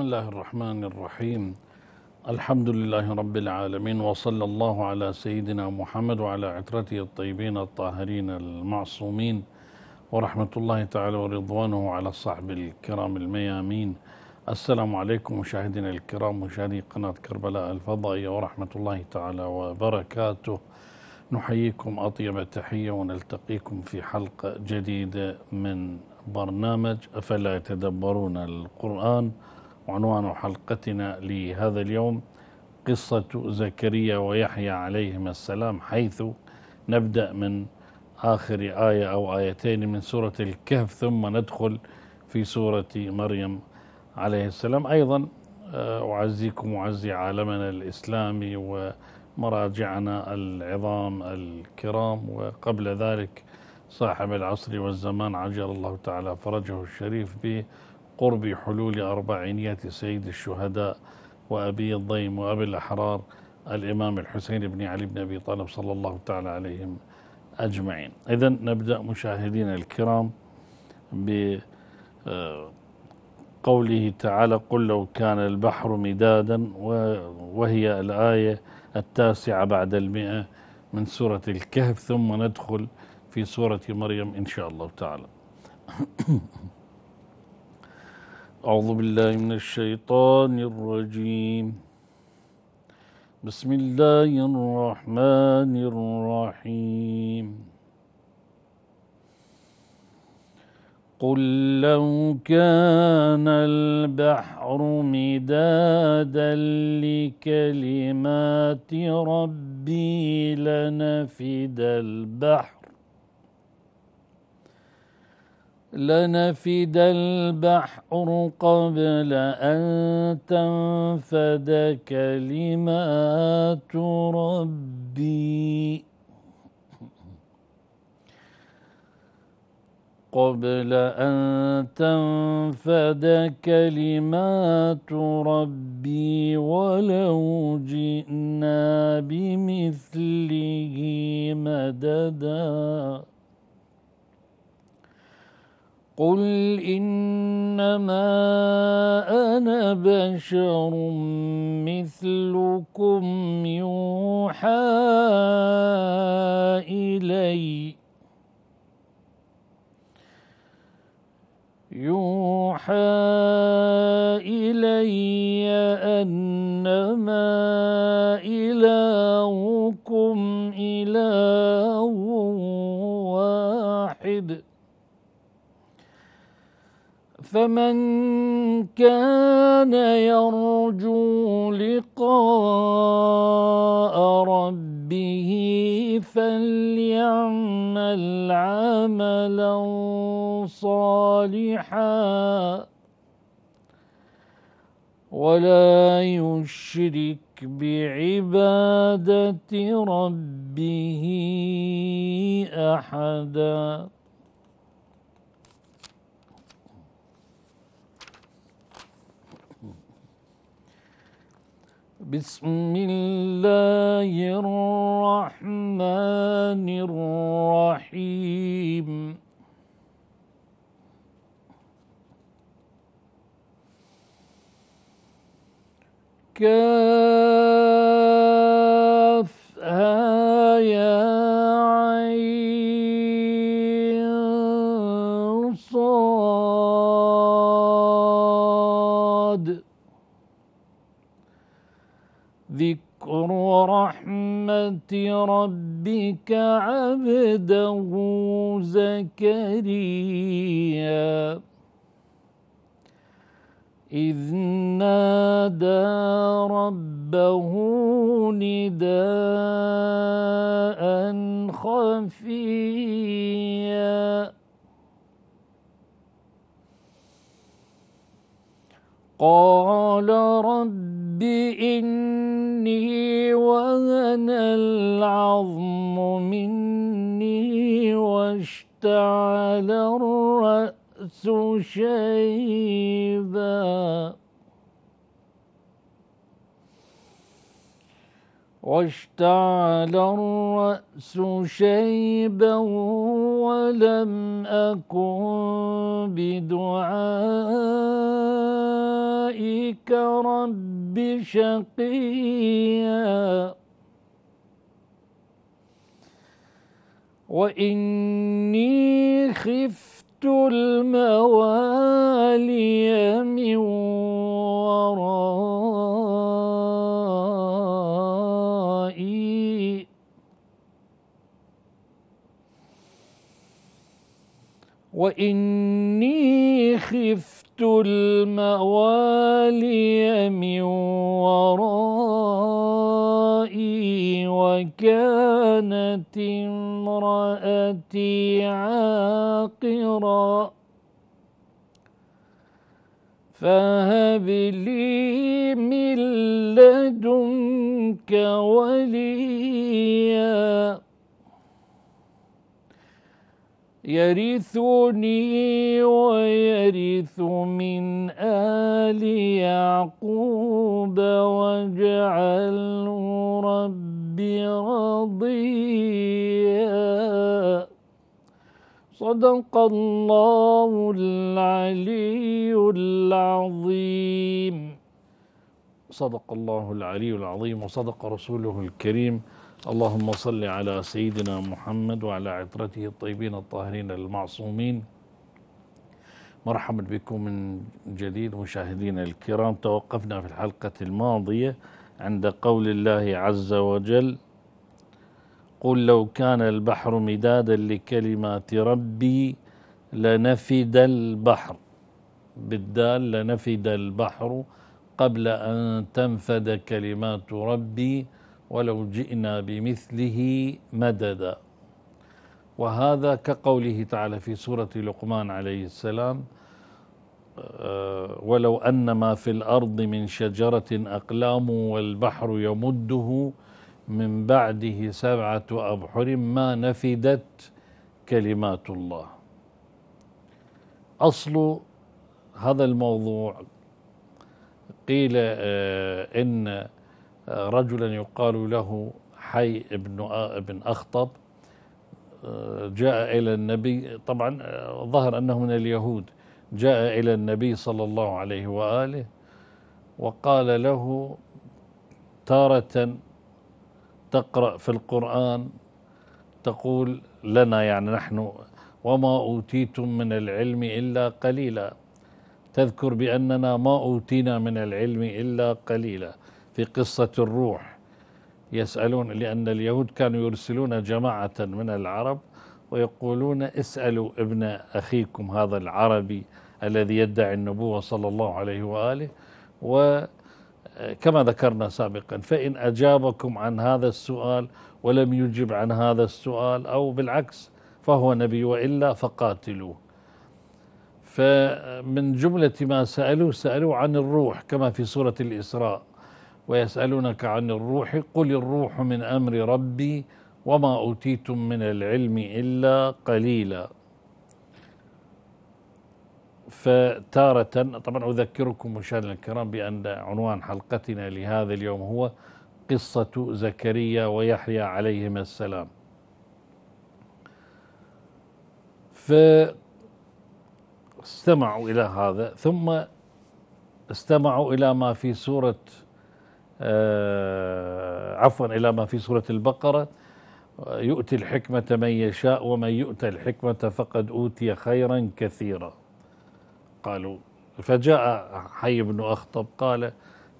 بسم الله الرحمن الرحيم الحمد لله رب العالمين وصلى الله على سيدنا محمد وعلى عترته الطيبين الطاهرين المعصومين ورحمة الله تعالى ورضوانه على الصحب الكرام الميامين السلام عليكم مشاهدينا الكرام مشاهدي قناة كربلاء الفضائية ورحمة الله تعالى وبركاته نحييكم أطيب تحية ونلتقيكم في حلقة جديدة من برنامج أفلا يتدبرون القرآن عنوان حلقتنا لهذا اليوم قصة زكريا ويحيى عليهما السلام حيث نبدأ من آخر آية أو آيتين من سورة الكهف ثم ندخل في سورة مريم عليه السلام أيضا آه، أعزيكم وأعزي عالمنا الإسلامي ومراجعنا العظام الكرام وقبل ذلك صاحب العصر والزمان عجل الله تعالى فرجه الشريف به قرب حلول أربعينيات سيد الشهداء وأبي الضيم وأبي الأحرار الإمام الحسين بن علي بن أبي طالب صلى الله تعالى عليهم أجمعين إذا نبدأ مشاهدينا الكرام بقوله تعالى قل لو كان البحر مدادا وهي الآية التاسعة بعد المئة من سورة الكهف ثم ندخل في سورة مريم إن شاء الله تعالى أعوذ بالله من الشيطان الرجيم بسم الله الرحمن الرحيم قل لو كان البحر مدادا لكلمات ربي لنفد البحر لنفد البحر قبل أن تنفد كلمات ربي قبل أن تنفد كلمات ربي ولو جئنا بمثله مدداً قُلْ إِنَّمَا أَنَا بَشَرٌ مِثْلُكُمْ يُوحَى إِلَيَّ يُوحَى إِلَيَّ أَنَّمَا إِلَهُكُمْ إِلَهٌ وَاحِدٌ فمن كان يرجو لقاء ربه فليعمل عملا صالحا ولا يشرك بعبادة ربه أحداً بسم الله الرحمن الرحيم كان ذلك عبده زكريا إذ نادى ربه نداء خفيا قال رب رب إني وهن العظم مني واشتعل الرأس شيباً واشتعل الرأس شيبا ولم أكن بدعائك رب شقيا وإني خفت الموالي من وراء وإني خفت الموالي من ورائي وكانت امرأتي عاقرا فهب لي من لدنك وليا يرثني ويرث من آل يعقوب واجعله ربي رضيا صدق الله العلي العظيم صدق الله العلي العظيم وصدق رسوله الكريم اللهم صل على سيدنا محمد وعلى عطرته الطيبين الطاهرين المعصومين مرحبا بكم من جديد مشاهدينا الكرام توقفنا في الحلقة الماضية عند قول الله عز وجل قل لو كان البحر مدادا لكلمات ربي لنفد البحر بالدال لنفد البحر قبل أن تنفد كلمات ربي ولو جئنا بمثله مددا وهذا كقوله تعالى في سورة لقمان عليه السلام آه، ولو أن ما في الأرض من شجرة أقلام والبحر يمده من بعده سبعة أبحر ما نفدت كلمات الله أصل هذا الموضوع قيل آه، إن رجلا يقال له حي ابن ابن أخطب آه، جاء إلى النبي طبعا آه، ظهر أنه من اليهود جاء إلى النبي صلى الله عليه وآله وقال له تارة تقرأ في القرآن تقول لنا يعني نحن وما أوتيتم من العلم إلا قليلا تذكر بأننا ما أوتينا من العلم إلا قليلا في قصة الروح يسألون لأن اليهود كانوا يرسلون جماعة من العرب ويقولون اسألوا ابن أخيكم هذا العربي الذي يدعي النبوة صلى الله عليه وآله وكما ذكرنا سابقا فإن أجابكم عن هذا السؤال ولم يجب عن هذا السؤال أو بالعكس فهو نبي وإلا فقاتلوه فمن جملة ما سألوه سألوه عن الروح كما في سورة الإسراء ويسألونك عن الروح قل الروح من أمر ربي وما أوتيتم من العلم إلا قليلا فتارة طبعا أذكركم مشاهدينا الكرام بأن عنوان حلقتنا لهذا اليوم هو قصة زكريا ويحيى عليهما السلام فاستمعوا إلى هذا ثم استمعوا إلى ما في سورة آه، عفوا إلى ما في سورة البقرة يؤتي الحكمة من يشاء ومن يؤتى الحكمة فقد أوتي خيرا كثيرا قالوا فجاء حي بن أخطب قال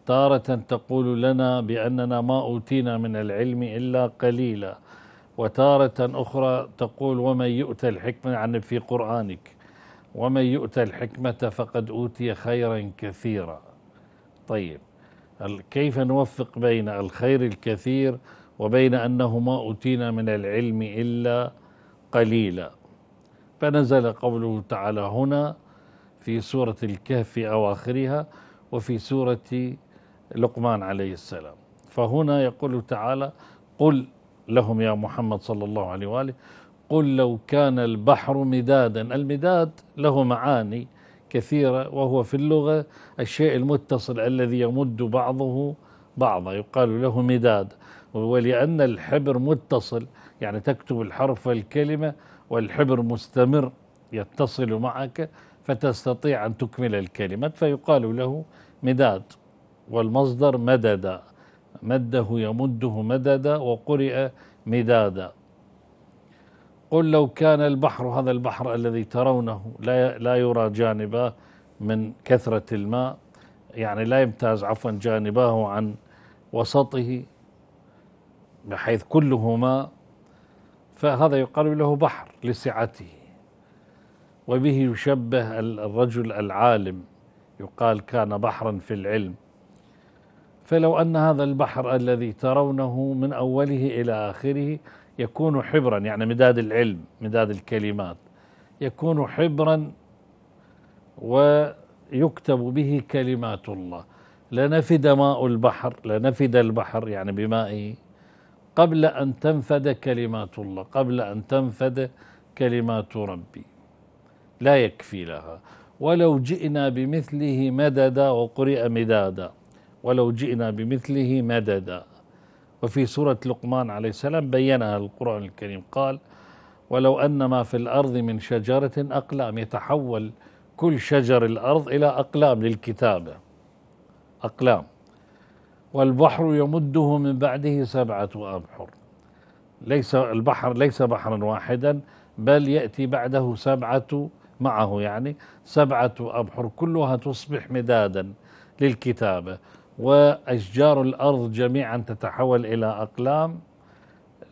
تارة تقول لنا بأننا ما أوتينا من العلم إلا قليلا وتارة أخرى تقول ومن يؤتى الحكمة عن يعني في قرآنك ومن يؤتى الحكمة فقد أوتي خيرا كثيرا طيب كيف نوفق بين الخير الكثير وبين أنه ما أتينا من العلم إلا قليلا فنزل قوله تعالى هنا في سورة الكهف أواخرها وفي سورة لقمان عليه السلام فهنا يقول تعالى قل لهم يا محمد صلى الله عليه وآله قل لو كان البحر مدادا المداد له معاني كثيرة وهو في اللغة الشيء المتصل الذي يمد بعضه بعضا يقال له مداد ولأن الحبر متصل يعني تكتب الحرف والكلمة والحبر مستمر يتصل معك فتستطيع أن تكمل الكلمة فيقال له مداد والمصدر مددا مده يمده مددا وقرئ مدادا قل لو كان البحر هذا البحر الذي ترونه لا لا يرى جانبه من كثرة الماء يعني لا يمتاز عفوا جانباه عن وسطه بحيث كله ماء فهذا يقال له بحر لسعته وبه يشبه الرجل العالم يقال كان بحرا في العلم فلو أن هذا البحر الذي ترونه من أوله إلى آخره يكون حبرا يعني مداد العلم مداد الكلمات يكون حبرا ويكتب به كلمات الله لنفد ماء البحر لنفد البحر يعني بمائه قبل أن تنفد كلمات الله قبل أن تنفد كلمات ربي لا يكفي لها ولو جئنا بمثله مددا وقرئ مدادا ولو جئنا بمثله مددا وفي سورة لقمان عليه السلام بينها القرآن الكريم قال ولو أن ما في الأرض من شجرة أقلام يتحول كل شجر الأرض إلى أقلام للكتابة أقلام والبحر يمده من بعده سبعة أبحر ليس البحر ليس بحرا واحدا بل يأتي بعده سبعة معه يعني سبعة أبحر كلها تصبح مدادا للكتابة وأشجار الأرض جميعا تتحول إلى أقلام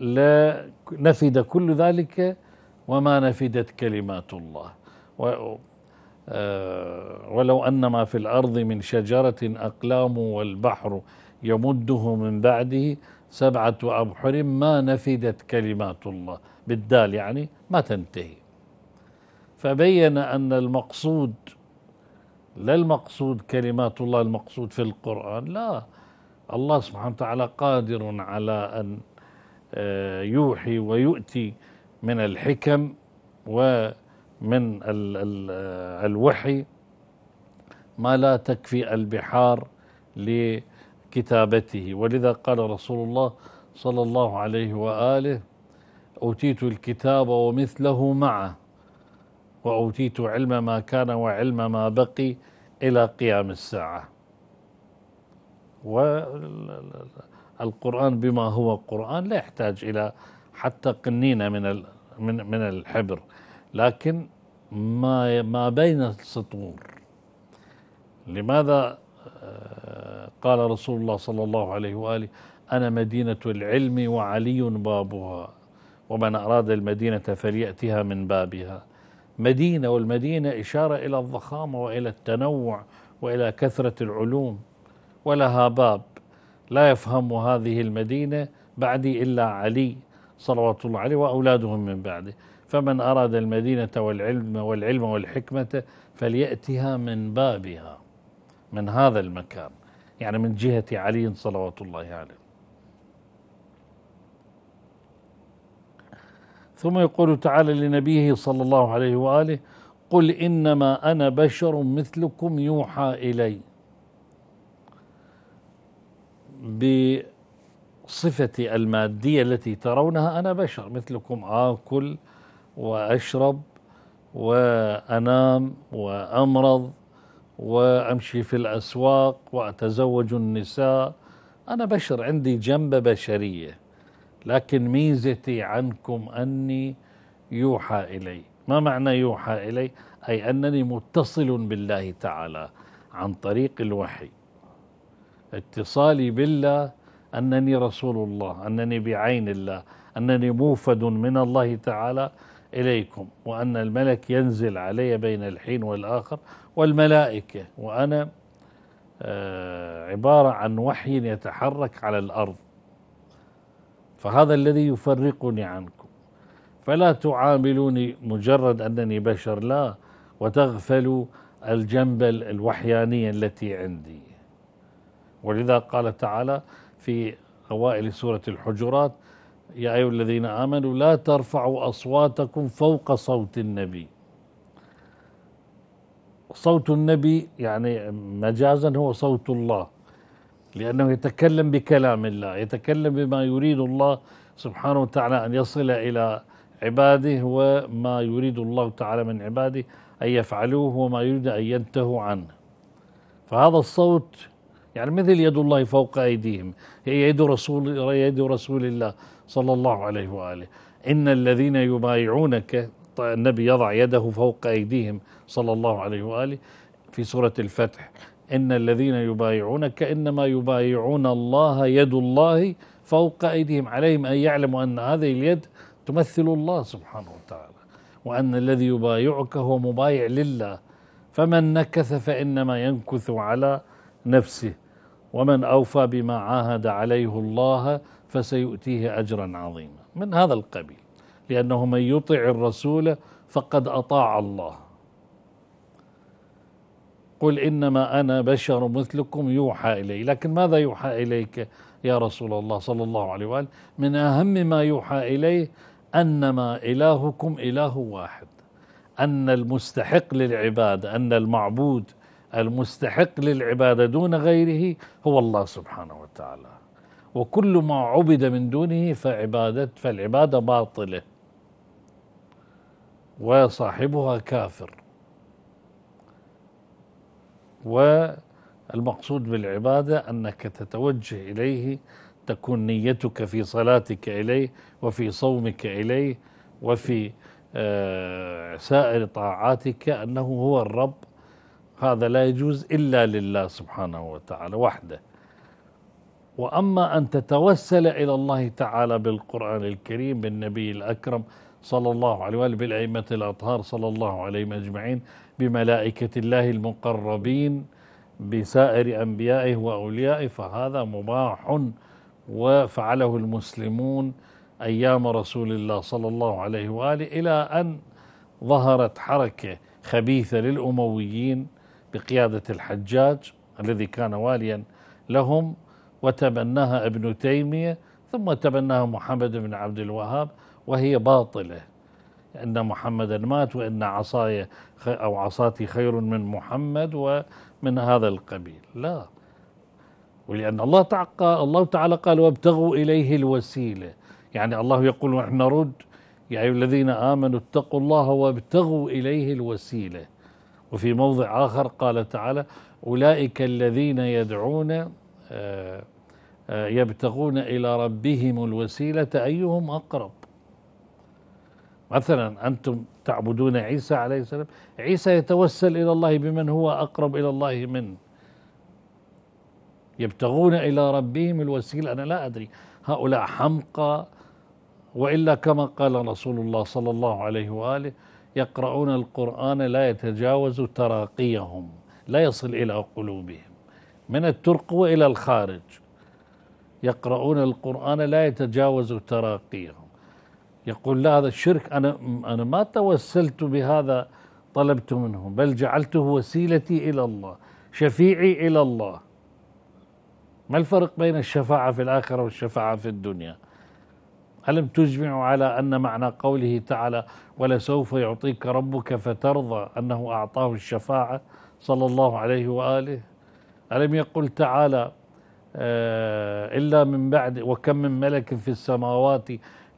لا نفد كل ذلك وما نفدت كلمات الله آه، ولو أن ما في الأرض من شجرة أقلام والبحر يمده من بعده سبعة أبحر ما نفدت كلمات الله بالدال يعني ما تنتهي فبين أن المقصود لا المقصود كلمات الله المقصود في القرآن لا الله سبحانه وتعالى قادر على أن آه، يوحي ويؤتي من الحكم ومن آه، الوحي ما لا تكفي البحار لكتابته ولذا قال رسول الله صلى الله عليه وآله أوتيت الكتاب ومثله معه وأوتيت علم ما كان وعلم ما بقي إلى قيام الساعة والقرآن بما هو قرآن لا يحتاج إلى حتى قنينة من من من الحبر لكن ما ما بين السطور لماذا آه، قال رسول الله صلى الله عليه واله انا مدينه العلم وعلي بابها ومن اراد المدينه فلياتها من بابها مدينة والمدينة إشارة إلى الضخامة وإلى التنوع وإلى كثرة العلوم ولها باب لا يفهم هذه المدينة بعدي إلا علي صلوات الله عليه وأولادهم من بعده فمن أراد المدينة والعلم والعلم والحكمة فليأتها من بابها من هذا المكان يعني من جهة علي صلوات الله عليه ثم يقول تعالى لنبيه صلى الله عليه وآله قل إنما أنا بشر مثلكم يوحى إلي بصفتي المادية التي ترونها أنا بشر مثلكم آكل وأشرب وأنام وأمرض وأمشي في الأسواق وأتزوج النساء أنا بشر عندي جنبة بشرية لكن ميزتي عنكم أني يوحى إلي ما معنى يوحى إلي أي أنني متصل بالله تعالى عن طريق الوحي اتصالي بالله أنني رسول الله أنني بعين الله أنني موفد من الله تعالى إليكم وأن الملك ينزل علي بين الحين والآخر والملائكة وأنا آه، عبارة عن وحي يتحرك على الأرض فهذا الذي يفرقني عنكم فلا تعاملوني مجرد أنني بشر لا وتغفلوا الجنب الوحيانية التي عندي ولذا قال تعالى في أوائل سورة الحجرات يا أيها الذين آمنوا لا ترفعوا أصواتكم فوق صوت النبي صوت النبي يعني مجازا هو صوت الله لأنه يتكلم بكلام الله يتكلم بما يريد الله سبحانه وتعالى أن يصل إلى عباده وما يريد الله تعالى من عباده أن يفعلوه وما يريد أن ينتهوا عنه فهذا الصوت يعني مثل يد الله فوق أيديهم هي يد رسول, يد رسول الله صلى الله عليه وآله إن الذين يبايعونك النبي يضع يده فوق أيديهم صلى الله عليه وآله في سورة الفتح إن الذين يبايعونك إنما يبايعون الله يد الله فوق أيديهم عليهم أن يعلموا أن هذه اليد تمثل الله سبحانه وتعالى وأن الذي يبايعك هو مبايع لله فمن نكث فإنما ينكث على نفسه ومن أوفى بما عاهد عليه الله فسيؤتيه أجرا عظيما من هذا القبيل لأنه من يطع الرسول فقد أطاع الله قل إنما أنا بشر مثلكم يوحى إلي لكن ماذا يوحى إليك يا رسول الله صلى الله عليه وآله من أهم ما يوحى إليه أنما إلهكم إله واحد أن المستحق للعبادة أن المعبود المستحق للعبادة دون غيره هو الله سبحانه وتعالى وكل ما عبد من دونه فعبادة فالعبادة باطلة وصاحبها كافر والمقصود بالعبادة أنك تتوجه إليه تكون نيتك في صلاتك إليه وفي صومك إليه وفي آه، سائر طاعاتك أنه هو الرب هذا لا يجوز إلا لله سبحانه وتعالى وحده وأما أن تتوسل إلى الله تعالى بالقرآن الكريم بالنبي الأكرم صلى الله عليه وآله بالأئمة الأطهار صلى الله عليهم أجمعين بملائكة الله المقربين بسائر أنبيائه وأوليائه فهذا مباح وفعله المسلمون أيام رسول الله صلى الله عليه وآله إلى أن ظهرت حركة خبيثة للأمويين بقيادة الحجاج الذي كان واليا لهم وتبناها ابن تيمية ثم تبناها محمد بن عبد الوهاب وهي باطلة ان محمدا مات وان عصاي او عصاتي خير من محمد ومن هذا القبيل لا ولان الله تعالى الله تعالى قال وابتغوا اليه الوسيله يعني الله يقول ونحن نرد يا ايها الذين امنوا اتقوا الله وابتغوا اليه الوسيله وفي موضع اخر قال تعالى اولئك الذين يدعون آه، آه، يبتغون الى ربهم الوسيله ايهم اقرب مثلا أنتم تعبدون عيسى عليه السلام عيسى يتوسل إلى الله بمن هو أقرب إلى الله منه يبتغون إلى ربهم الوسيلة أنا لا أدري هؤلاء حمقى وإلا كما قال رسول الله صلى الله عليه وآله يقرؤون القرآن لا يتجاوز تراقيهم لا يصل إلى قلوبهم من الترقوة إلى الخارج يقرؤون القرآن لا يتجاوز تراقيهم يقول لا هذا الشرك أنا, أنا ما توسلت بهذا طلبت منه بل جعلته وسيلتي إلى الله شفيعي إلى الله ما الفرق بين الشفاعة في الآخرة والشفاعة في الدنيا ألم تجمع على أن معنى قوله تعالى ولسوف يعطيك ربك فترضى أنه أعطاه الشفاعة صلى الله عليه وآله ألم يقل تعالى آه، إلا من بعد وكم من ملك في السماوات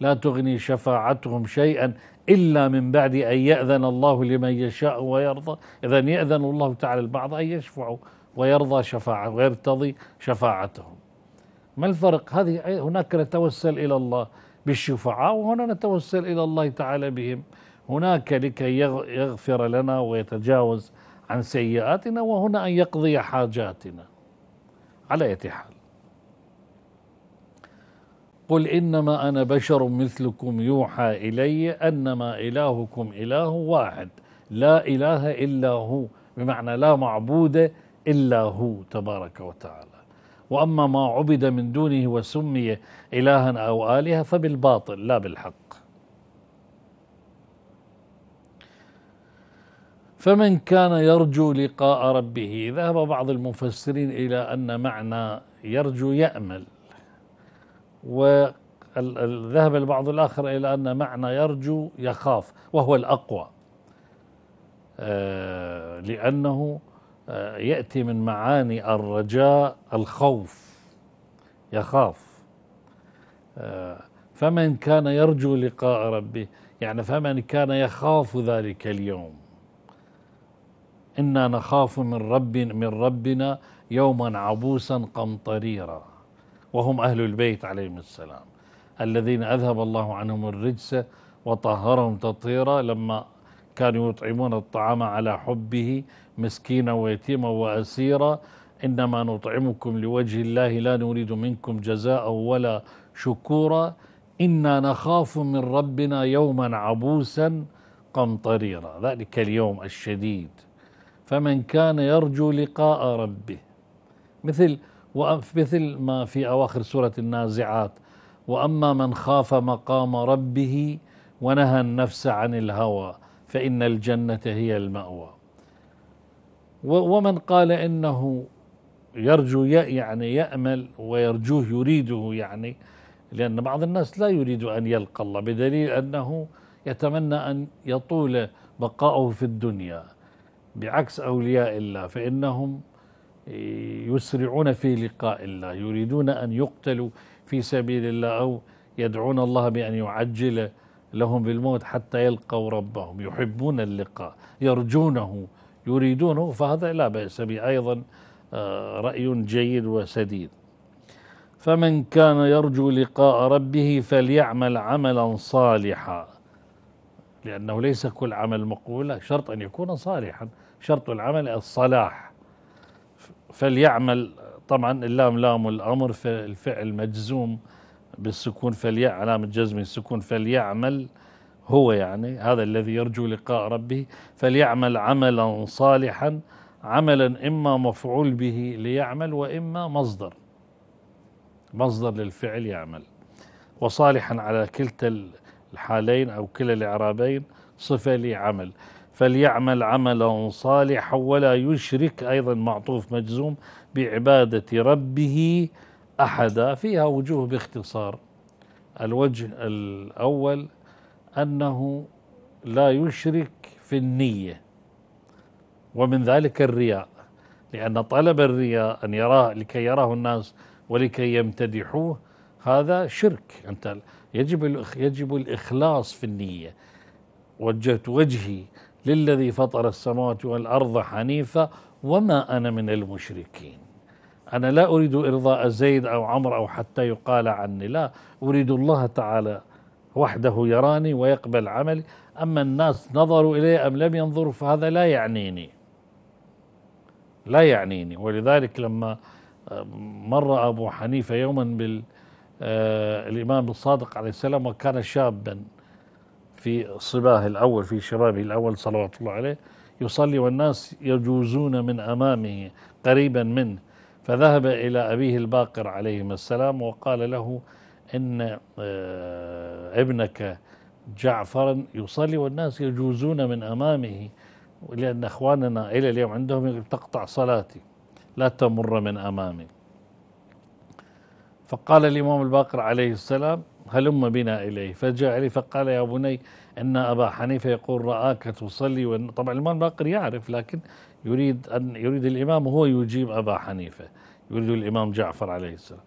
لا تغني شفاعتهم شيئا إلا من بعد أن يأذن الله لمن يشاء ويرضى إذا يأذن الله تعالى البعض أن يشفعوا ويرضى شفاعة ويرتضي شفاعتهم ما الفرق هذه هناك نتوسل إلى الله بالشفعاء وهنا نتوسل إلى الله تعالى بهم هناك لكي يغفر لنا ويتجاوز عن سيئاتنا وهنا أن يقضي حاجاتنا على أي حال قل إنما أنا بشر مثلكم يوحى إلي أنما إلهكم إله واحد لا إله إلا هو بمعنى لا معبود إلا هو تبارك وتعالى وأما ما عبد من دونه وسمي إلها أو آلهة فبالباطل لا بالحق فمن كان يرجو لقاء ربه ذهب بعض المفسرين إلى أن معنى يرجو يأمل وذهب البعض الآخر إلى أن معنى يرجو يخاف وهو الأقوى آه، لأنه آه، يأتي من معاني الرجاء الخوف يخاف آه، فمن كان يرجو لقاء ربه يعني فمن كان يخاف ذلك اليوم إنا نخاف من رب من ربنا يوما عبوسا قمطريرا وهم أهل البيت عليهم السلام الذين أذهب الله عنهم الرجس وطهرهم تطهيرا لما كانوا يطعمون الطعام على حبه مسكينا ويتيما وأسيرا إنما نطعمكم لوجه الله لا نريد منكم جزاء ولا شكورا إنا نخاف من ربنا يوما عبوسا قمطريرا ذلك اليوم الشديد فمن كان يرجو لقاء ربه مثل ومثل ما في أواخر سورة النازعات وأما من خاف مقام ربه ونهى النفس عن الهوى فإن الجنة هي المأوى ومن قال إنه يرجو يعني يأمل ويرجوه يريده يعني لأن بعض الناس لا يريد أن يلقى الله بدليل أنه يتمنى أن يطول بقاؤه في الدنيا بعكس أولياء الله فإنهم يسرعون في لقاء الله يريدون أن يقتلوا في سبيل الله أو يدعون الله بأن يعجل لهم بالموت حتى يلقوا ربهم يحبون اللقاء يرجونه يريدونه فهذا لا بأس به أيضا آه، رأي جيد وسديد فمن كان يرجو لقاء ربه فليعمل عملا صالحا لأنه ليس كل عمل مقبول شرط أن يكون صالحا شرط العمل الصلاح فليعمل طبعا اللام لام الأمر فالفعل مجزوم بالسكون فليع علامة جزم السكون فليعمل هو يعني هذا الذي يرجو لقاء ربه فليعمل عملا صالحا عملا إما مفعول به ليعمل وإما مصدر مصدر للفعل يعمل وصالحا على كلتا الحالين أو كلا الإعرابين صفة لعمل فليعمل عملا صالحا ولا يشرك أيضا معطوف مجزوم بعبادة ربه أحدا فيها وجوه باختصار الوجه الأول أنه لا يشرك في النية ومن ذلك الرياء لأن طلب الرياء أن يراه لكي يراه الناس ولكي يمتدحوه هذا شرك أنت يجب يجب الإخلاص في النية وجهت وجهي للذي فطر السماوات والأرض حنيفا وما أنا من المشركين أنا لا أريد إرضاء زيد أو عمر أو حتى يقال عني لا أريد الله تعالى وحده يراني ويقبل عملي أما الناس نظروا إليه أم لم ينظروا فهذا لا يعنيني لا يعنيني ولذلك لما آه، مر أبو حنيفة يوما بال آه، الإمام الصادق عليه السلام وكان شابا في صباه الأول في شبابه الأول صلوات الله عليه يصلي والناس يجوزون من أمامه قريبا منه فذهب إلى أبيه الباقر عليهما السلام وقال له إن آه، ابنك جعفرا يصلي والناس يجوزون من أمامه لأن أخواننا إلى اليوم عندهم تقطع صلاتي لا تمر من أمامي فقال الإمام الباقر عليه السلام هلم بنا إليه فجاء إليه فقال يا بني أن أبا حنيفة يقول رآك تصلي وإن طبعا الإمام باقر يعرف لكن يريد أن يريد الإمام هو يجيب أبا حنيفة يريد الإمام جعفر عليه السلام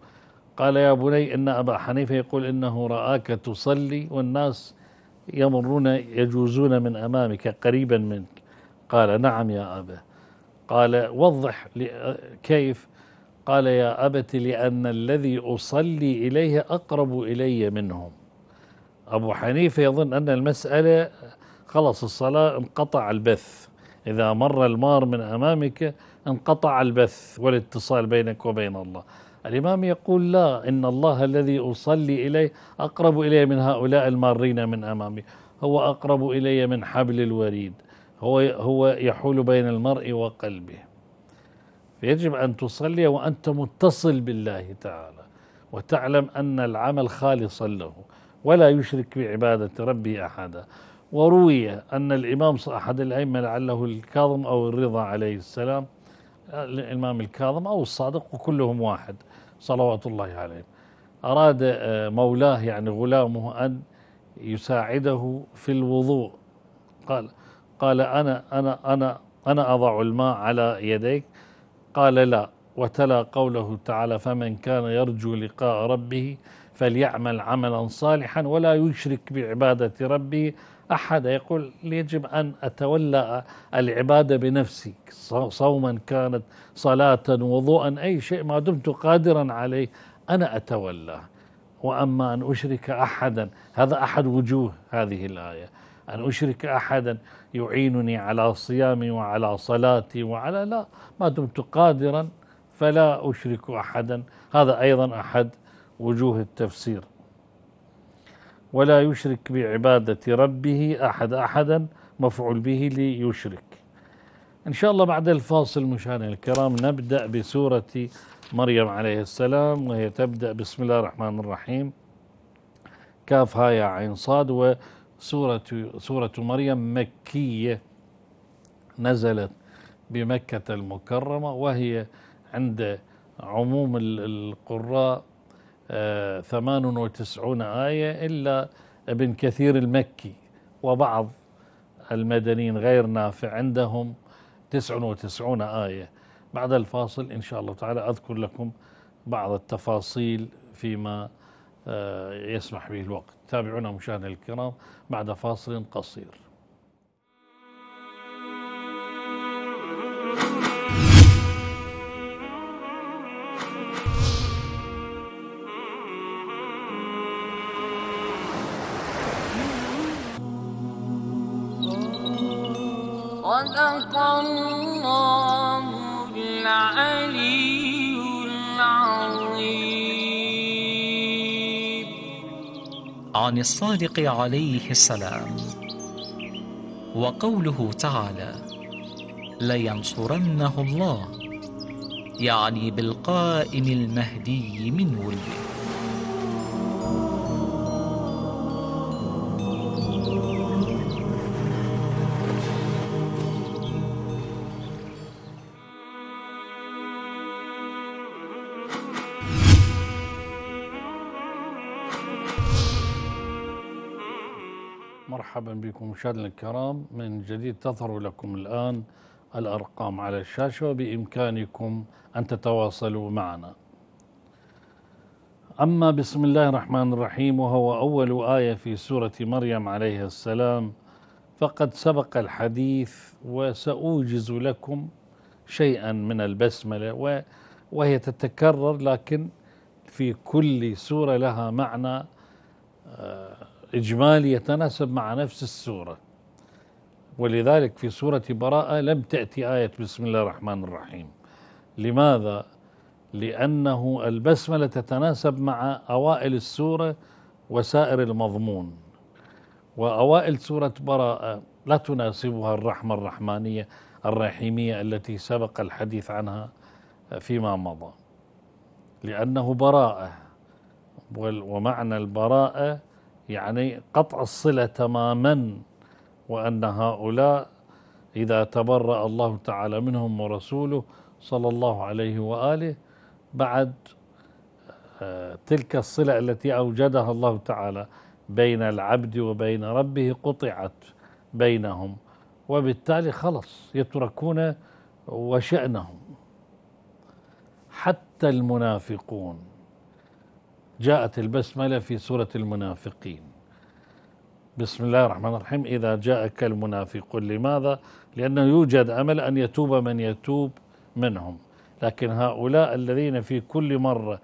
قال يا بني إن أبا حنيفة يقول إنه رآك تصلي والناس يمرون يجوزون من أمامك قريبا منك قال نعم يا أبا قال وضح كيف قال يا أبت لأن الذي أصلي إليه أقرب إلي منهم أبو حنيفة يظن أن المسألة خلص الصلاة انقطع البث إذا مر المار من أمامك انقطع البث والاتصال بينك وبين الله الإمام يقول لا إن الله الذي أصلي إليه أقرب إلي من هؤلاء المارين من أمامي هو أقرب إلي من حبل الوريد هو, هو يحول بين المرء وقلبه فيجب أن تصلي وأنت متصل بالله تعالى وتعلم أن العمل خالصا له ولا يشرك بعبادة ربه أحدا وروي أن الإمام أحد الأئمة لعله الكاظم أو الرضا عليه السلام الإمام الكاظم أو الصادق وكلهم واحد صلوات الله عليه أراد آه، مولاه يعني غلامه أن يساعده في الوضوء قال قال أنا أنا أنا أنا أضع الماء على يديك قال لا وتلا قوله تعالى فمن كان يرجو لقاء ربه فليعمل عملا صالحا ولا يشرك بعبادة ربه أحد يقول يجب أن أتولى العبادة بنفسي صوما كانت صلاة وضوءا أي شيء ما دمت قادرا عليه أنا أتولى وأما أن أشرك أحدا هذا أحد وجوه هذه الآية أن أشرك أحدا يعينني على صيامي وعلى صلاتي وعلى لا ما دمت قادرا فلا أشرك أحدا هذا أيضا أحد وجوه التفسير ولا يشرك بعبادة ربه أحد أحدا مفعول به ليشرك إن شاء الله بعد الفاصل مشاهدينا الكرام نبدأ بسورة مريم عليه السلام وهي تبدأ بسم الله الرحمن الرحيم كاف هاي عين صاد و سورة, سورة مريم مكية نزلت بمكة المكرمة وهي عند عموم القراء آه، ثمان وتسعون آية إلا ابن كثير المكي وبعض المدنيين غير نافع عندهم تسع وتسعون آية بعد الفاصل إن شاء الله تعالى أذكر لكم بعض التفاصيل فيما آه، يسمح به الوقت تابعونا مشاهدينا الكرام بعد فاصل قصير عن الصادق عليه السلام وقوله تعالى لينصرنه الله يعني بالقائم المهدي من ولده مرحبا بكم مشاهدينا الكرام من جديد تظهر لكم الآن الأرقام على الشاشة وبإمكانكم أن تتواصلوا معنا أما بسم الله الرحمن الرحيم وهو أول آية في سورة مريم عليه السلام فقد سبق الحديث وسأوجز لكم شيئا من البسملة وهي تتكرر لكن في كل سورة لها معنى آه إجمالي يتناسب مع نفس السورة ولذلك في سورة براءة لم تأتي آية بسم الله الرحمن الرحيم لماذا؟ لأنه البسملة تتناسب مع أوائل السورة وسائر المضمون وأوائل سورة براءة لا تناسبها الرحمة الرحمانية الرحيمية التي سبق الحديث عنها فيما مضى لأنه براءة ومعنى البراءة يعني قطع الصلة تماما وأن هؤلاء إذا تبرأ الله تعالى منهم ورسوله صلى الله عليه وآله بعد آه، تلك الصلة التي أوجدها الله تعالى بين العبد وبين ربه قطعت بينهم وبالتالي خلص يتركون وشأنهم حتى المنافقون جاءت البسملة في سورة المنافقين بسم الله الرحمن الرحيم إذا جاءك المنافقون لماذا؟ لأنه يوجد أمل أن يتوب من يتوب منهم لكن هؤلاء الذين في كل مرة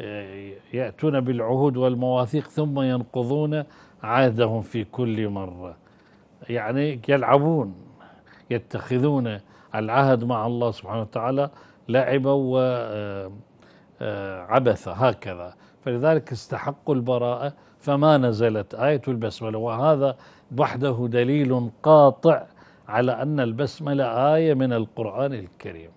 آه، يأتون بالعهود والمواثيق ثم ينقضون عهدهم في كل مرة يعني يلعبون يتخذون العهد مع الله سبحانه وتعالى لعبا وعبثا آه، آه، هكذا فلذلك استحقوا البراءة فما نزلت آية البسملة وهذا وحده دليل قاطع على أن البسملة آية من القرآن الكريم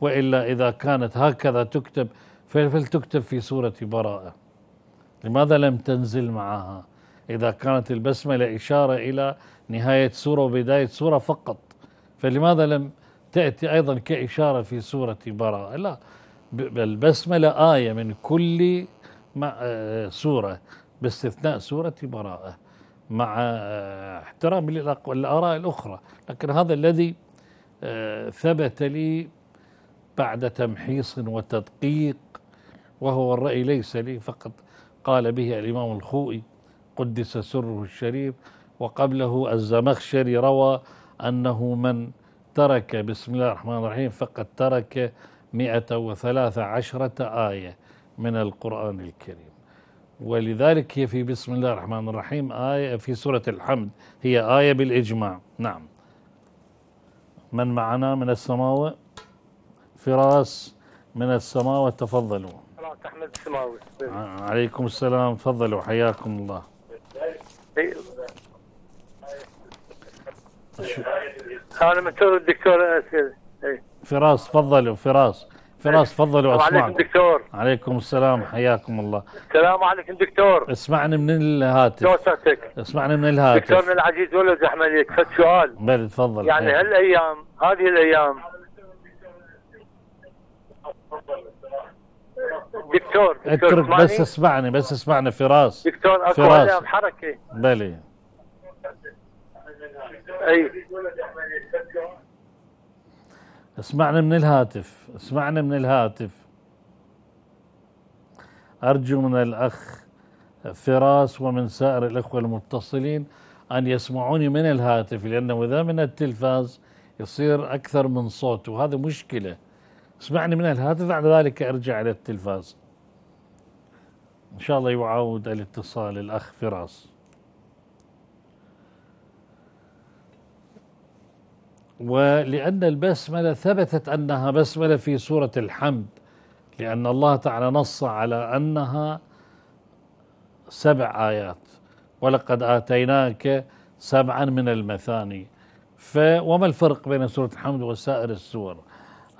وإلا إذا كانت هكذا تكتب فلتكتب في سورة براءة لماذا لم تنزل معها إذا كانت البسملة إشارة إلى نهاية سورة وبداية سورة فقط فلماذا لم تأتي أيضا كإشارة في سورة براءة لا البسملة آية من كل مع آه، سورة باستثناء سورة براءة مع آه، احترام للآراء الأخرى لكن هذا الذي آه، ثبت لي بعد تمحيص وتدقيق وهو الرأي ليس لي فقط قال به الإمام الخوئي قدس سره الشريف وقبله الزمخشري روى أنه من ترك بسم الله الرحمن الرحيم فقد ترك مئة وثلاثة عشرة آية من القرآن الكريم ولذلك هي في بسم الله الرحمن الرحيم آية في سورة الحمد هي آية بالإجماع نعم من معنا من السماوة فراس من السماوة تفضلوا أحمد السماوي عليكم السلام تفضلوا حياكم الله أنا من الدكتور إيه. فراس تفضلوا فراس فراس تفضلوا اسمع عليكم دكتور عليكم السلام حياكم الله السلام عليكم دكتور اسمعني من الهاتف شو اسمعني من الهاتف دكتورنا العزيز ولد زحمه عليك فد سؤال بل تفضل يعني حياتي. هالايام هذه الايام دكتور, دكتور اترك اسمعني. بس اسمعني بس اسمعني فراس دكتور اكو ايام حركه بلي اي اسمعنا من الهاتف اسمعنا من الهاتف أرجو من الأخ فراس ومن سائر الأخوة المتصلين أن يسمعوني من الهاتف لأنه إذا من التلفاز يصير أكثر من صوت وهذا مشكلة اسمعني من الهاتف بعد ذلك أرجع إلى التلفاز إن شاء الله يعود الاتصال الأخ فراس ولأن البسملة ثبتت أنها بسملة في سورة الحمد لأن الله تعالى نص على أنها سبع آيات ولقد آتيناك سبعا من المثاني ف وما الفرق بين سورة الحمد وسائر السور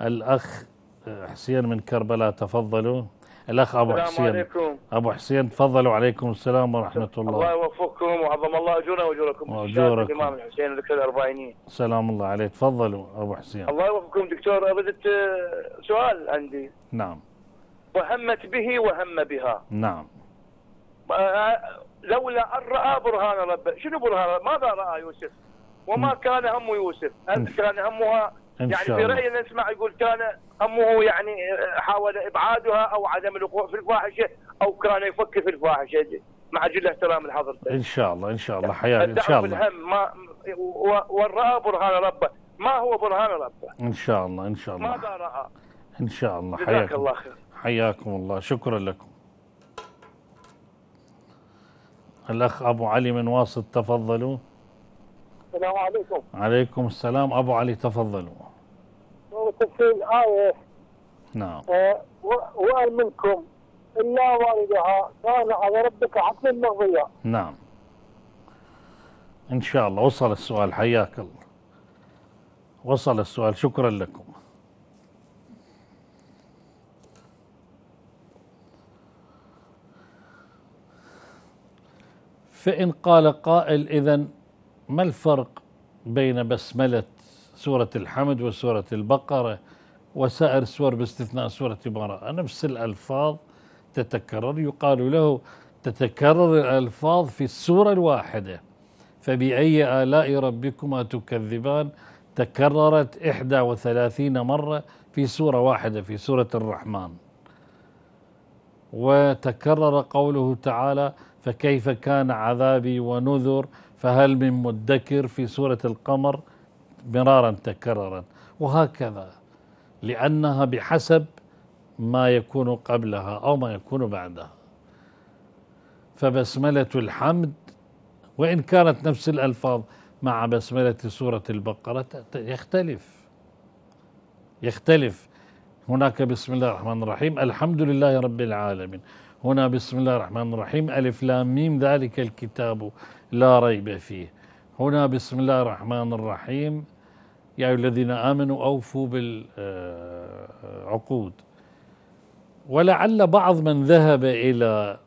الأخ حسين من كربلاء تفضلوا الأخ أبو السلام حسين عليكم. أبو حسين تفضل وعليكم السلام ورحمة الله الله يوفقكم وعظم الله أجورنا وأجوركم وأجوركم الإمام الحسين ودكتور الأربعينيين سلام الله عليك تفضلوا أبو حسين الله يوفقكم دكتور أردت آه، سؤال عندي نعم وهمت به وهم بها نعم آه، لولا أن رأى برهان ربه شنو برهان ماذا رأى يوسف وما كان هم يوسف هل كان همها يعني في رايي نسمع يقول كان امه يعني آه، حاول ابعادها او عدم الوقوع في الفاحشه او كان يفكر في الفاحشه مع جل احترام لحضرتك ان شاء الله ان شاء الله حياه ان شاء الله الهم ما وراى برهان ربه ما هو برهان ربه ان شاء الله ان شاء الله ماذا راى ان شاء الله حياك الله خير حياكم الله شكرا لكم الاخ ابو علي من واسط تفضلوا السلام عليكم عليكم السلام ابو علي تفضلوا وتفصيل آية نعم آه، وأل منكم إلا والدها كان على ربك حتما مغضيا نعم إن شاء الله وصل السؤال حياك الله وصل السؤال شكرا لكم فإن قال قائل إذا ما الفرق بين بسملة سورة الحمد وسورة البقرة وسائر السور باستثناء سورة براءة نفس الألفاظ تتكرر يقال له تتكرر الألفاظ في السورة الواحدة فبأي آلاء ربكما تكذبان تكررت 31 مرة في سورة واحدة في سورة الرحمن وتكرر قوله تعالى فكيف كان عذابي ونذر فهل من مدكر في سورة القمر مرارا تكررا وهكذا لأنها بحسب ما يكون قبلها أو ما يكون بعدها فبسملة الحمد وإن كانت نفس الألفاظ مع بسملة سورة البقرة يختلف يختلف هناك بسم الله الرحمن الرحيم الحمد لله رب العالمين هنا بسم الله الرحمن الرحيم ألف لام ميم ذلك الكتاب لا ريب فيه هنا بسم الله الرحمن الرحيم يا أيها الذين آمنوا أوفوا بالعقود ولعل بعض من ذهب إلى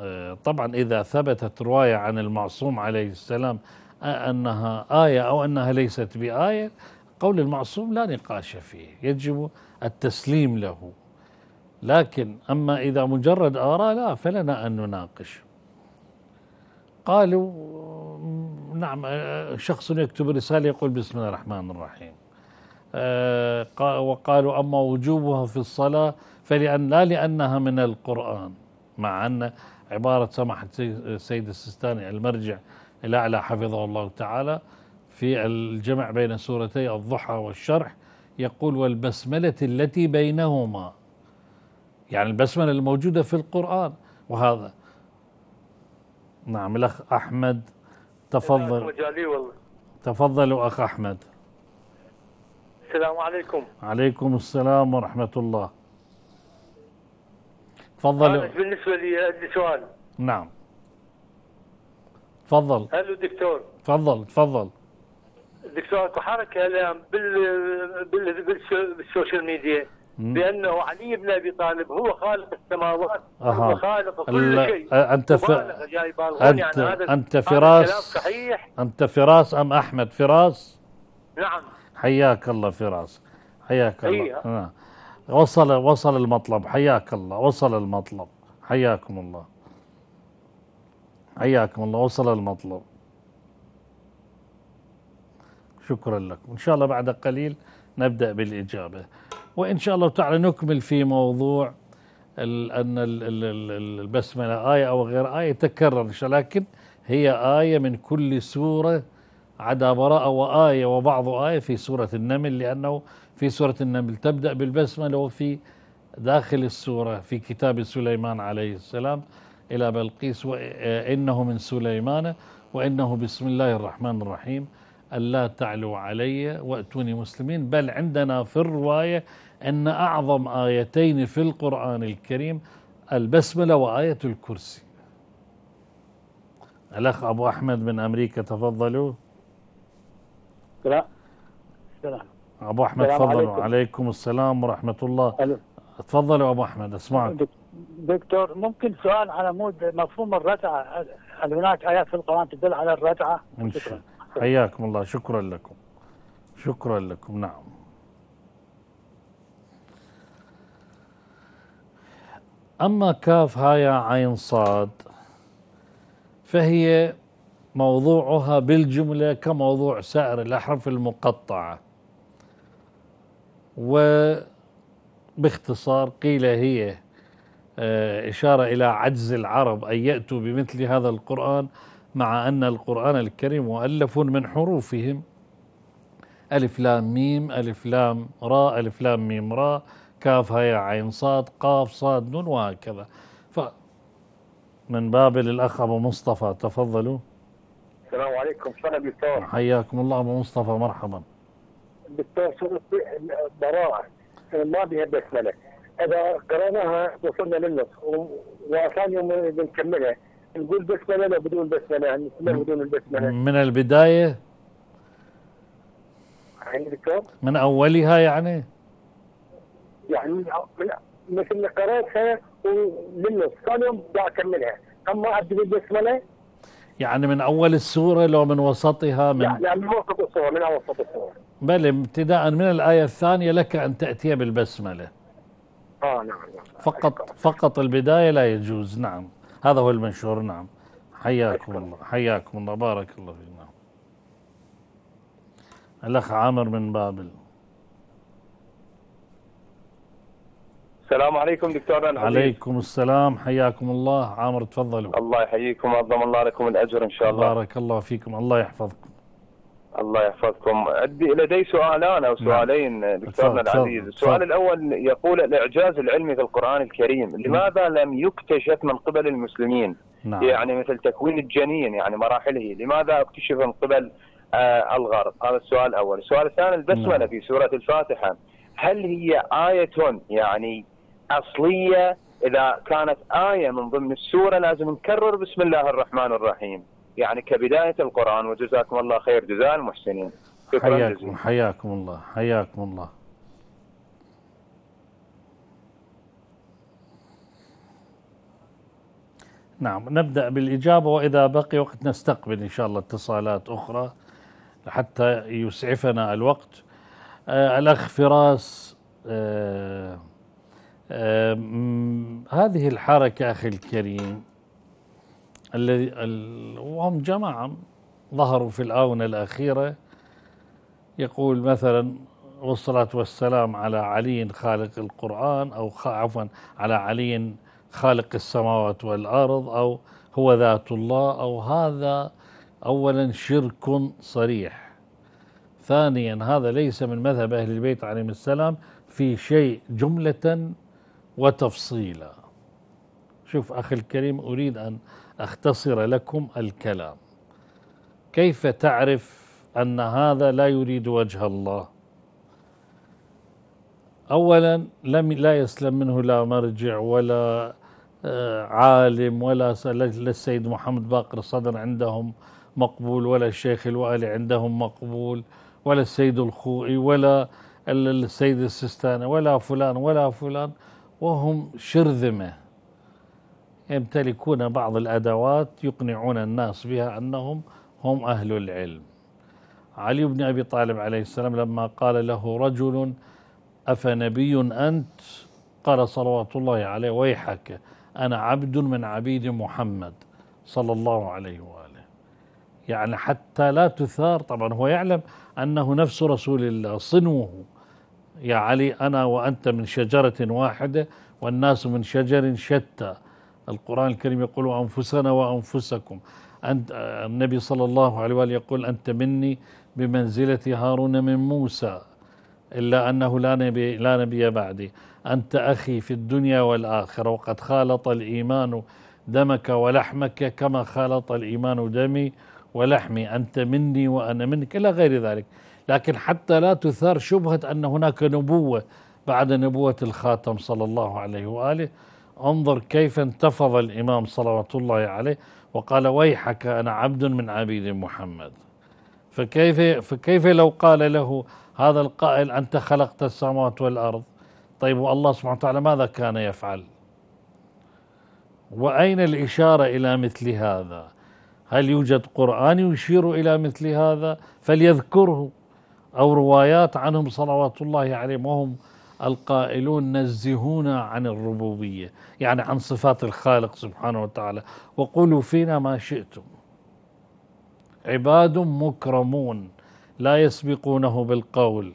آه، طبعا إذا ثبتت رواية عن المعصوم عليه السلام آه، أنها آية أو أنها ليست بآية قول المعصوم لا نقاش فيه يجب التسليم له لكن أما إذا مجرد آراء لا فلنا أن نناقش قالوا نعم آه، شخص يكتب رسالة يقول بسم الله الرحمن الرحيم آه، وقالوا أما وجوبها في الصلاة فلأن لا لأنها من القرآن مع أن عبارة سماحة السيد السيستاني المرجع الأعلى حفظه الله تعالى في الجمع بين سورتي الضحى والشرح يقول والبسملة التي بينهما يعني البسملة الموجودة في القرآن وهذا نعم الأخ أحمد تفضل مجالي والله تفضلوا أخ أحمد السلام عليكم عليكم السلام ورحمة الله تفضلوا بالنسبة لي عندي سؤال نعم تفضل الو دكتور تفضل تفضل دكتور اكو حركه الان بال... بال... بالسوشيال ميديا بانه علي بن ابي طالب هو خالق السماوات هو خالق كل شيء انت ف... انت يعني انت فراس صحيح انت فراس ام احمد فراس؟ نعم حياك الله فراس حياك الله نعم. وصل وصل المطلب حياك الله وصل المطلب حياكم الله حياكم الله وصل المطلب شكرا لكم إن شاء الله بعد قليل نبدأ بالإجابة وإن شاء الله تعالى نكمل في موضوع أن البسملة آية أو غير آية تكرر إن شاء الله لكن هي آية من كل سورة عدا براءة وآية وبعض آية في سورة النمل لأنه في سورة النمل تبدأ بالبسملة وفي داخل السورة في كتاب سليمان عليه السلام إلى بلقيس وإنه آه، من سليمان وإنه بسم الله الرحمن الرحيم ألا تعلوا علي وأتوني مسلمين بل عندنا في الرواية أن أعظم آيتين في القرآن الكريم البسملة وآية الكرسي الأخ أبو أحمد من أمريكا تفضلوا لا السلام أبو أحمد تفضلوا عليكم. عليكم السلام ورحمة الله ألو. تفضلوا أبو أحمد أسمعك دكتور ممكن سؤال على مود مفهوم الرتعة هل هناك آيات في القرآن تدل على الرتعة؟ حياكم الله شكرا لكم شكرا لكم نعم أما كاف هاي عين صاد فهي موضوعها بالجملة كموضوع سائر الأحرف المقطعة وباختصار قيل هي آه، إشارة إلى عجز العرب أن يأتوا بمثل هذا القرآن مع أن القرآن الكريم مؤلف من حروفهم ألف لام ميم ألف لام راء ألف لام ميم راء كاف هيا عين صاد قاف صاد نون وهكذا من بابل الأخ أبو مصطفى تفضلوا السلام عليكم سنة دكتور حياكم الله أبو مصطفى مرحبا دكتور سورة براءة بها بسملة إذا قرأناها وصلنا للنص وثاني يوم بنكملها نقول بسملة لو بدون بسملة يعني نكمل بدون البسملة من البداية يعني دكتور من أولها يعني يعني مثل قريتها وبالنص ثاني يوم بكملها اما ابدي بالبسمله يعني من اول السوره لو من وسطها من لا يعني من وسط السوره من وسط السوره بل ابتداء من الايه الثانيه لك ان تاتي بالبسمله اه نعم،, نعم, نعم. فقط فقط البدايه لا يجوز نعم هذا هو المنشور نعم حياكم الله حياكم الله بارك الله فيكم نعم. الاخ عامر من بابل السلام عليكم دكتور أنا عليكم السلام حياكم الله عامر تفضلوا الله يحييكم عظم الله لكم الأجر إن شاء الله بارك الله فيكم الله يحفظكم الله يحفظكم عندي لدي سؤالان أو نعم. سؤالين دكتورنا العزيز السؤال الأول يقول الإعجاز العلمي في القرآن الكريم نعم. لماذا لم يكتشف من قبل المسلمين نعم. يعني مثل تكوين الجنين يعني مراحله لماذا اكتشف من قبل آه الغرب هذا السؤال الأول السؤال الثاني البسملة نعم. في سورة الفاتحة هل هي آية يعني اصليه اذا كانت ايه من ضمن السوره لازم نكرر بسم الله الرحمن الرحيم يعني كبدايه القران وجزاكم الله خير جزاء المحسنين شكرا حياكم جزيلا. حياكم الله حياكم الله نعم نبدأ بالإجابة وإذا بقي وقت نستقبل إن شاء الله اتصالات أخرى حتى يسعفنا الوقت آه الأخ فراس آه هذه الحركة أخي الكريم الذي وهم جماعة ظهروا في الآونة الأخيرة يقول مثلا والصلاة والسلام على علي خالق القرآن أو عفوا على علي خالق السماوات والأرض أو هو ذات الله أو هذا أولا شرك صريح ثانيا هذا ليس من مذهب أهل البيت عليهم السلام في شيء جملة وتفصيلا شوف أخي الكريم أريد أن أختصر لكم الكلام كيف تعرف أن هذا لا يريد وجه الله أولا لم لا يسلم منه لا مرجع ولا آه، عالم ولا السيد محمد باقر الصدر عندهم مقبول ولا الشيخ الوالي عندهم مقبول ولا السيد الخوئي ولا السيد السستاني ولا فلان ولا فلان وهم شرذمة يمتلكون بعض الأدوات يقنعون الناس بها أنهم هم أهل العلم علي بن أبي طالب عليه السلام لما قال له رجل أفنبي أنت قال صلوات الله عليه ويحك أنا عبد من عبيد محمد صلى الله عليه وآله يعني حتى لا تثار طبعا هو يعلم أنه نفس رسول الله صنوه يا علي أنا وأنت من شجرة واحدة والناس من شجر شتى القرآن الكريم يقول أنفسنا وأنفسكم أنت النبي صلى الله عليه وآله يقول أنت مني بمنزلة هارون من موسى إلا أنه لا نبي, لا نبي بعدي أنت أخي في الدنيا والآخرة وقد خالط الإيمان دمك ولحمك كما خالط الإيمان دمي ولحمي أنت مني وأنا منك إلى غير ذلك لكن حتى لا تثار شبهة أن هناك نبوة بعد نبوة الخاتم صلى الله عليه وآله انظر كيف انتفض الإمام صلوات الله عليه وقال ويحك أنا عبد من عبيد محمد فكيف, فكيف لو قال له هذا القائل أنت خلقت السماوات والأرض طيب والله سبحانه وتعالى ماذا كان يفعل وأين الإشارة إلى مثل هذا هل يوجد قرآن يشير إلى مثل هذا فليذكره أو روايات عنهم صلوات الله عليهم وهم القائلون نزهونا عن الربوبية يعني عن صفات الخالق سبحانه وتعالى وقولوا فينا ما شئتم عباد مكرمون لا يسبقونه بالقول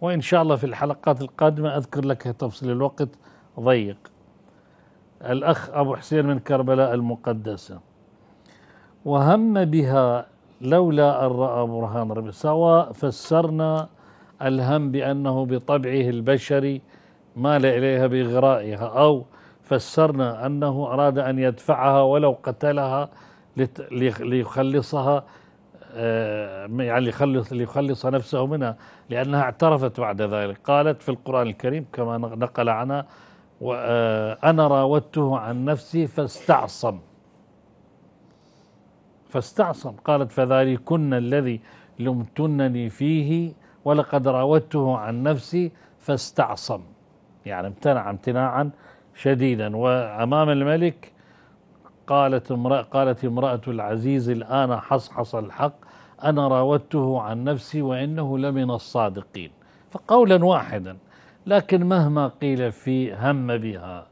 وإن شاء الله في الحلقات القادمة أذكر لك تفصيل الوقت ضيق الأخ أبو حسين من كربلاء المقدسة وهم بها لولا أن رأى برهان ربه سواء فسرنا الهم بأنه بطبعه البشري مال إليها بإغرائها أو فسرنا أنه أراد أن يدفعها ولو قتلها ليخلصها آه، يعني ليخلص, ليخلص نفسه منها لأنها اعترفت بعد ذلك قالت في القرآن الكريم كما نقل عنها وأنا آه، راودته عن نفسي فاستعصم فاستعصم قالت فذلكن الذي لمتنني فيه ولقد راودته عن نفسي فاستعصم يعني امتنع امتناعا شديدا وأمام الملك قالت امرأة قالت امرأة العزيز الآن حصحص الحق أنا راودته عن نفسي وإنه لمن الصادقين فقولا واحدا لكن مهما قيل في هم بها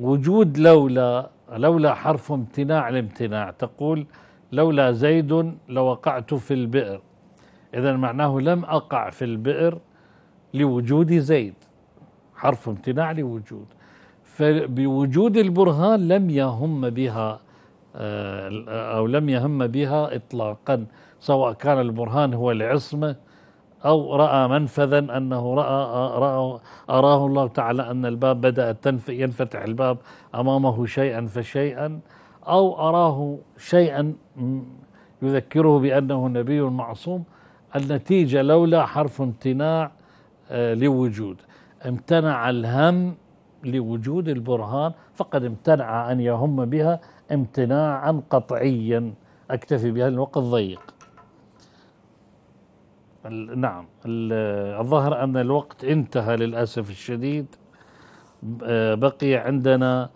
وجود لولا لولا حرف امتناع الامتناع تقول لولا زيد لوقعت في البئر إذا معناه لم أقع في البئر لوجود زيد حرف امتناع لوجود فبوجود البرهان لم يهم بها آه، أو لم يهم بها إطلاقا سواء كان البرهان هو العصمة أو رأى منفذا أنه رأى, رأى أراه الله تعالى أن الباب بدأ ينفتح الباب أمامه شيئا فشيئا أو أراه شيئا يذكره بأنه نبي معصوم النتيجة لولا حرف امتناع آه، لوجود امتنع الهم لوجود البرهان فقد امتنع أن يهم بها امتناعا قطعيا أكتفي بهذا الوقت ضيق نعم الظاهر أن الوقت انتهى للأسف الشديد آه، بقي عندنا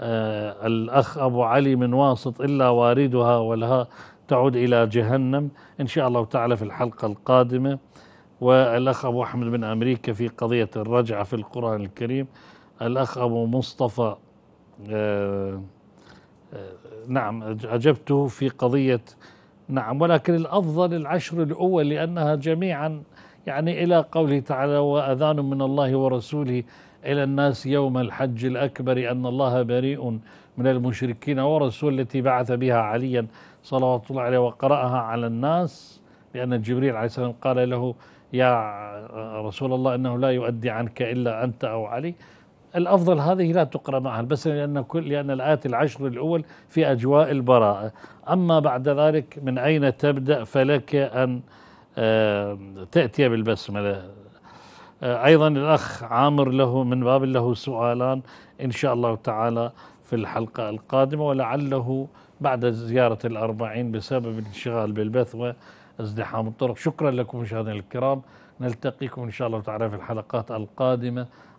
آه، الأخ أبو علي من واسط إلا واردها ولها تعود إلى جهنم إن شاء الله تعالى في الحلقة القادمة والأخ أبو أحمد من أمريكا في قضية الرجعة في القرآن الكريم الأخ أبو مصطفى آه، نعم أجبته في قضية نعم ولكن الأفضل العشر الأول لأنها جميعا يعني إلى قوله تعالى وأذان من الله ورسوله إلى الناس يوم الحج الأكبر أن الله بريء من المشركين ورسول التي بعث بها عليا صلوات الله عليه وقرأها على الناس لأن جبريل عليه السلام قال له يا رسول الله أنه لا يؤدي عنك إلا أنت أو علي الافضل هذه لا تقرا معها بس لان كل لان الايات العشر الاول في اجواء البراءه، اما بعد ذلك من اين تبدا فلك ان تاتي بالبسمله. آه، ايضا الاخ عامر له من باب له سؤالان ان شاء الله تعالى في الحلقه القادمه ولعله بعد زياره الأربعين بسبب الانشغال بالبث وازدحام الطرق، شكرا لكم مشاهدينا الكرام، نلتقيكم ان شاء الله تعالى في الحلقات القادمه.